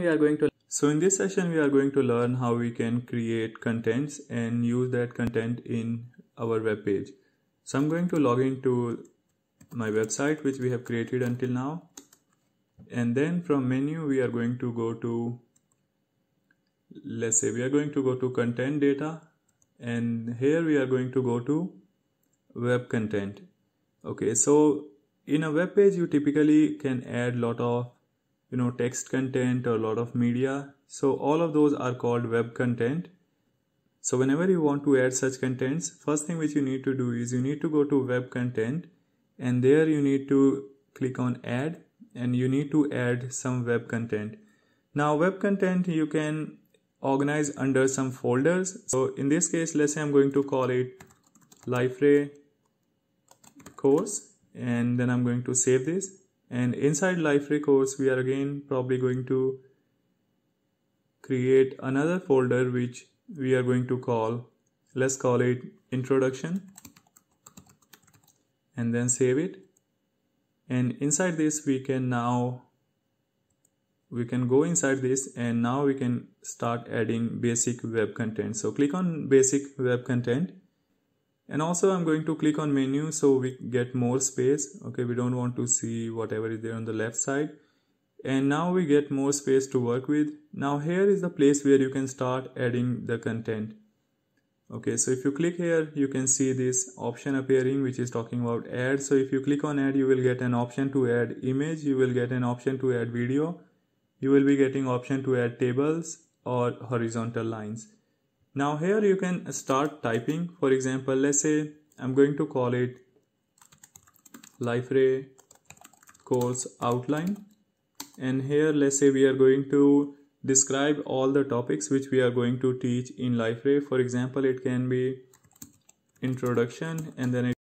we are going to so in this session we are going to learn how we can create contents and use that content in our web page so i'm going to log into my website which we have created until now and then from menu we are going to go to let's say we are going to go to content data and here we are going to go to web content okay so in a web page you typically can add lot of you know text content or a lot of media so all of those are called web content so whenever you want to add such contents first thing which you need to do is you need to go to web content and there you need to click on add and you need to add some web content now web content you can organize under some folders so in this case let's say i'm going to call it liferay course and then i'm going to save this and inside Life Records, we are again probably going to create another folder which we are going to call let's call it introduction and then save it and inside this we can now we can go inside this and now we can start adding basic web content so click on basic web content and also I'm going to click on menu so we get more space okay we don't want to see whatever is there on the left side and now we get more space to work with now here is the place where you can start adding the content okay so if you click here you can see this option appearing which is talking about add so if you click on add you will get an option to add image you will get an option to add video you will be getting option to add tables or horizontal lines now here you can start typing for example let's say I'm going to call it liferay course outline and here let's say we are going to describe all the topics which we are going to teach in liferay for example it can be introduction and then it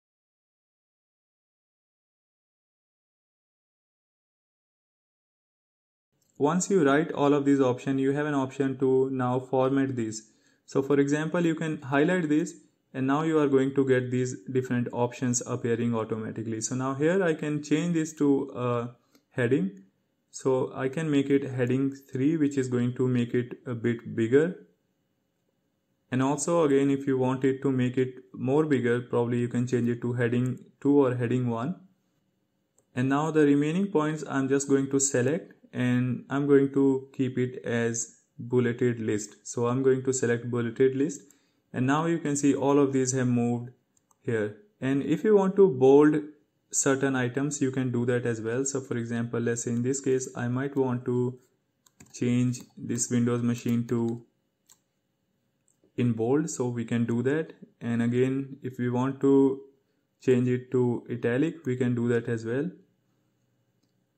once you write all of these options you have an option to now format these so for example, you can highlight this and now you are going to get these different options appearing automatically. So now here I can change this to a heading. So I can make it heading 3 which is going to make it a bit bigger. And also again if you want it to make it more bigger probably you can change it to heading 2 or heading 1. And now the remaining points I'm just going to select and I'm going to keep it as bulleted list. So I'm going to select bulleted list and now you can see all of these have moved here. And if you want to bold certain items, you can do that as well. So for example, let's say in this case, I might want to change this Windows machine to in bold. So we can do that. And again, if we want to change it to italic, we can do that as well.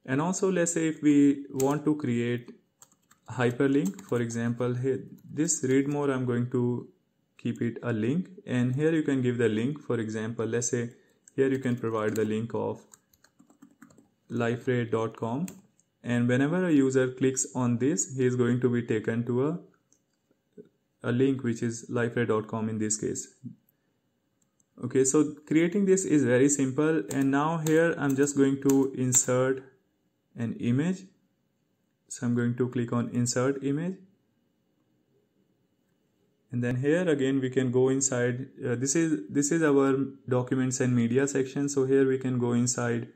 And also let's say if we want to create hyperlink for example here this read more i'm going to keep it a link and here you can give the link for example let's say here you can provide the link of liferay.com and whenever a user clicks on this he is going to be taken to a a link which is liferay.com in this case okay so creating this is very simple and now here i'm just going to insert an image so I'm going to click on insert image and then here again we can go inside uh, this is this is our documents and media section so here we can go inside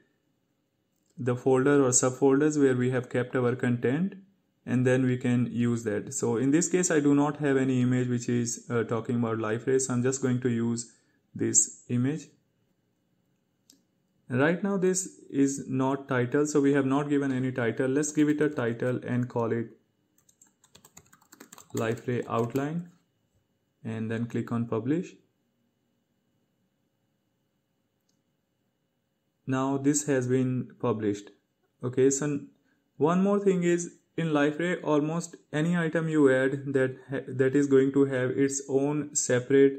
the folder or subfolders where we have kept our content and then we can use that so in this case I do not have any image which is uh, talking about life race so I'm just going to use this image right now this is not title so we have not given any title let's give it a title and call it liferay outline and then click on publish now this has been published okay so one more thing is in liferay almost any item you add that that is going to have its own separate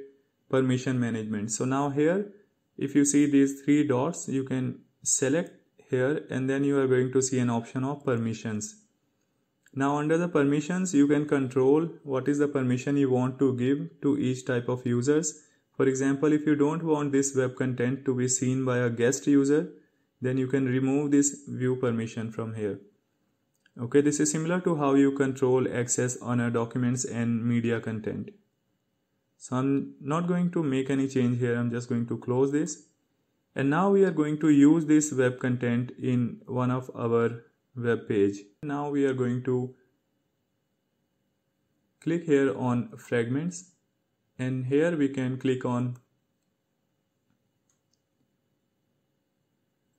permission management so now here if you see these three dots you can select here and then you are going to see an option of permissions now under the permissions you can control what is the permission you want to give to each type of users for example if you don't want this web content to be seen by a guest user then you can remove this view permission from here okay this is similar to how you control access on a documents and media content so I'm not going to make any change here I'm just going to close this and now we are going to use this web content in one of our web page now we are going to click here on fragments and here we can click on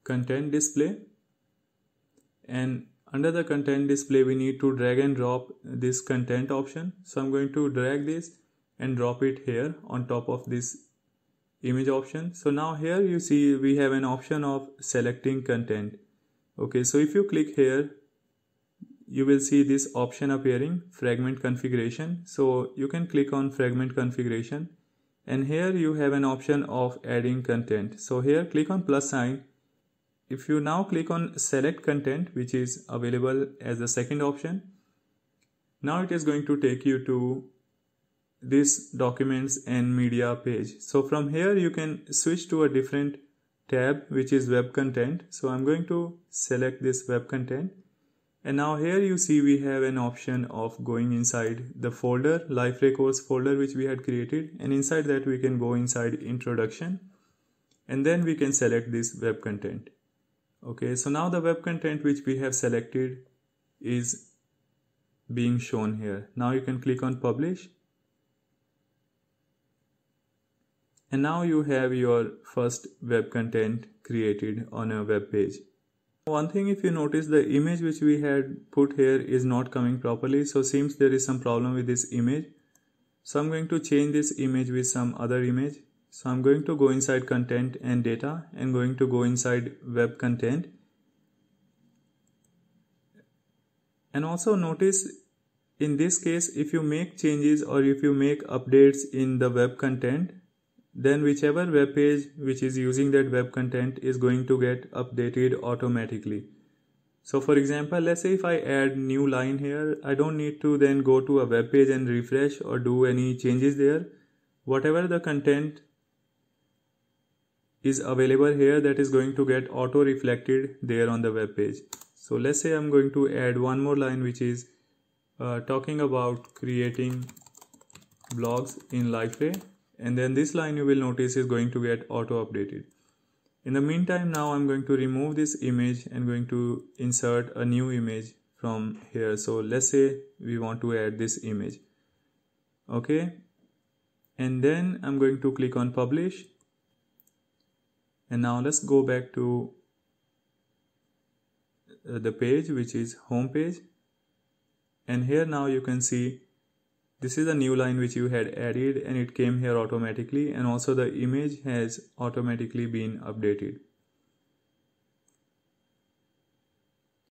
content display and under the content display we need to drag and drop this content option so I'm going to drag this and drop it here on top of this image option so now here you see we have an option of selecting content okay so if you click here you will see this option appearing fragment configuration so you can click on fragment configuration and here you have an option of adding content so here click on plus sign if you now click on select content which is available as the second option now it is going to take you to this documents and media page. So from here you can switch to a different tab which is web content. So I'm going to select this web content and now here you see we have an option of going inside the folder life records folder which we had created and inside that we can go inside introduction and then we can select this web content. Okay, so now the web content which we have selected is being shown here. Now you can click on publish and now you have your first web content created on a web page one thing if you notice the image which we had put here is not coming properly so seems there is some problem with this image so i'm going to change this image with some other image so i'm going to go inside content and data and going to go inside web content and also notice in this case if you make changes or if you make updates in the web content then whichever web page which is using that web content is going to get updated automatically. So for example, let's say if I add new line here, I don't need to then go to a web page and refresh or do any changes there. Whatever the content is available here that is going to get auto reflected there on the web page. So let's say I'm going to add one more line which is uh, talking about creating blogs in Liferay and then this line you will notice is going to get auto updated. In the meantime now I'm going to remove this image and going to insert a new image from here. So let's say we want to add this image. Okay. And then I'm going to click on publish. And now let's go back to uh, the page which is home page. And here now you can see this is a new line which you had added and it came here automatically and also the image has automatically been updated.